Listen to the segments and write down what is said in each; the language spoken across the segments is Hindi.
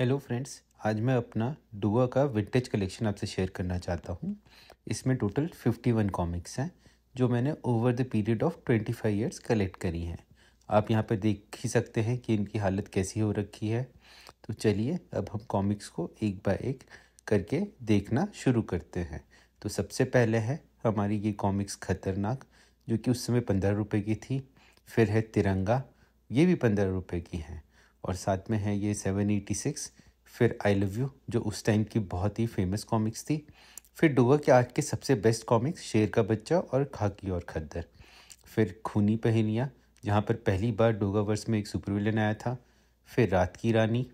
हेलो फ्रेंड्स आज मैं अपना डुआ का विंटेज कलेक्शन आपसे शेयर करना चाहता हूँ इसमें टोटल फिफ्टी वन कॉमिक्स हैं जो मैंने over the period of twenty five years collect करी हैं आप यहाँ पर देख ही सकते हैं कि इनकी हालत कैसी हो रखी है तो चलिए अब हम कॉमिक्स को एक बाय एक करके देखना शुरू करते हैं तो सबसे पहले है हमारी ये कॉमिक्स खतरनाक जो कि उस समय पंद्रह रुपये की थी फिर है तिरंगा ये भी पंद्रह रुपये की हैं और साथ में है ये सेवन एटी सिक्स फिर आई लव यू जो उस टाइम की बहुत ही फेमस कॉमिक्स थी फिर डोगा के आज के सबसे बेस्ट कॉमिक्स शेर का बच्चा और खाकी और खद्दर फिर खूनी पहनिया जहाँ पर पहली बार डोगा वर्स में एक सुपर विलन आया था फिर रात की रानी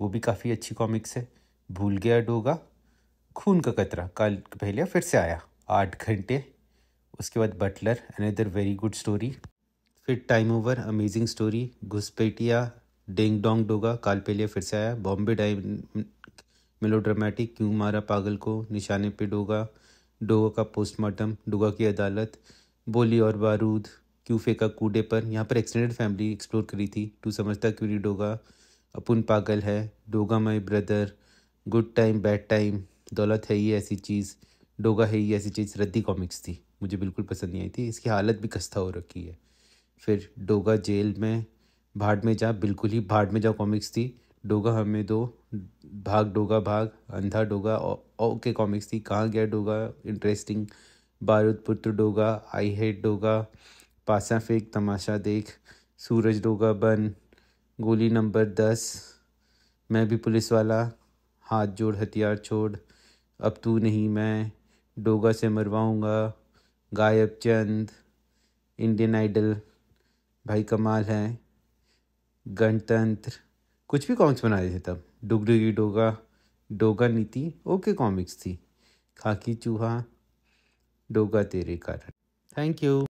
वो भी काफ़ी अच्छी कॉमिक्स है भूल गया डोगा खून का कतरा काल पहले फिर से आया आठ घंटे उसके बाद butler another very good story फिर टाइम ओवर अमेजिंग स्टोरी घुसपेटिया डेंग डोंग डोगा काल पे लिए फिर से आया बॉम्बे डाइम मेलोड्रामेटिक क्यों मारा पागल को निशाने पे डोगा डोगा का पोस्टमार्टम डोगा की अदालत बोली और बारूद क्यों फेंका कूडे पर यहाँ पर एक्सटेंडेड फैमिली एक्सप्लोर करी थी टू समझता क्यों नहीं डोगा अपुन पागल है Doga my brother good time bad time दौलत है ये ऐसी चीज़ डोगा है ये ऐसी चीज़ रद्दी कॉमिक्स थी मुझे बिल्कुल पसंद नहीं आई थी इसकी हालत भी खस्ता हो रखी है फिर डोगा जेल में भाड़ में जा बिल्कुल ही भाड़ में जा कॉमिक्स थी डोगा हमें दो भाग डोगा भाग अंधा डोगा ओके कॉमिक्स थी कहाँ गया डोगा इंटरेस्टिंग बारूद पुत्र डोगा आई हेट डोगा पासा फेंक तमाशा देख सूरज डोगा बन गोली नंबर दस मैं भी पुलिस वाला हाथ जोड़ हथियार छोड़ अब तू नहीं मैं डोगा से मरवाऊँगा गायब चंद इंडियन आइडल भाई कमाल है गणतंत्र कुछ भी कॉमिक्स बना रहे थे तब डुगडुगी डोगा डोगा नीति ओके कॉमिक्स थी खाकी चूहा डोगा तेरे कारण थैंक यू